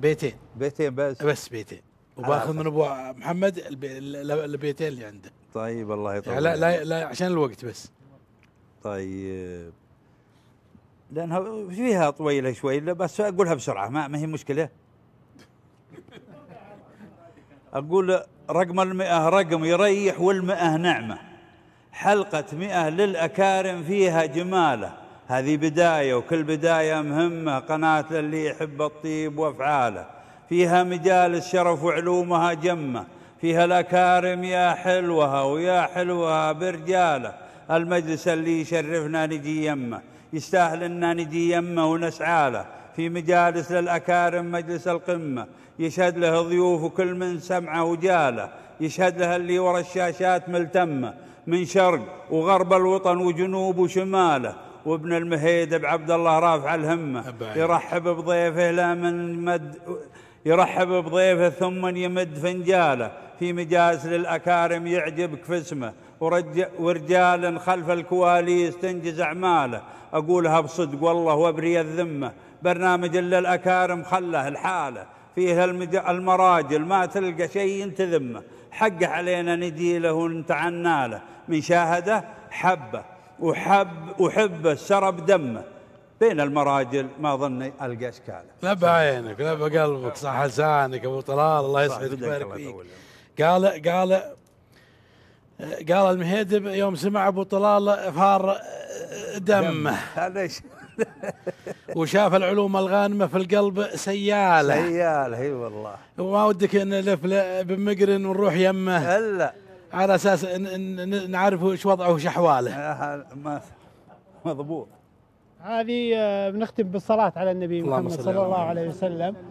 بيتين بيتين بس بس بيتين وباخذ من ابو محمد البيتين اللي عنده طيب الله يطول يعني لا, لا لا عشان الوقت بس طيب لانها فيها طويله شوي بس اقولها بسرعه ما, ما هي مشكله اقول رقم المئة رقم يريح والمئة نعمه حلقه مئة للاكارم فيها جماله هذه بداية وكل بداية مهمة قناة للي يحب الطيب وأفعاله فيها مجالس شرف وعلومها جمة فيها الأكارم يا حلوها ويا حلوها برجاله المجلس اللي يشرفنا نجي يمه يستاهل أن نجي يمه ونسعى له في مجالس للأكارم مجلس القمة يشهد له ضيوف وكل من سمعه وجاله يشهد له اللي ورا الشاشات ملتمة من شرق وغرب الوطن وجنوب وشماله وابن المهيد بعبد الله رافع الهمة يعني. يرحب بضيفه لا من مد يرحب بضيفه ثم يمد فنجاله في مجالس للأكارم يعجبك في اسمه ورجال خلف الكواليس تنجز أعماله أقولها بصدق والله وأبري الذمة برنامج للأكارم خله الحالة فيه المراجل ما تلقى شيء تذمه حق حقه علينا نجيله ونتعنى له من شاهده حبه أحب أحب شرب دمه بين المراجل ما ظني ألقى إشكاله لا بعينك لا بقلبك صح لسانك أبو طلال الله يسعدك ويبارك فيك قال قال قال المهيدب يوم سمع ابو طلال فار دمه دم. وشاف العلوم الغانمه في القلب سياله سياله اي والله وما ودك نلف بمقرن ونروح يمه الا على اساس نعرف وش وضعه وش احواله آه، مضبوط هذه آه، بنختم بالصلاه على النبي محمد صلى الله عليه وسلم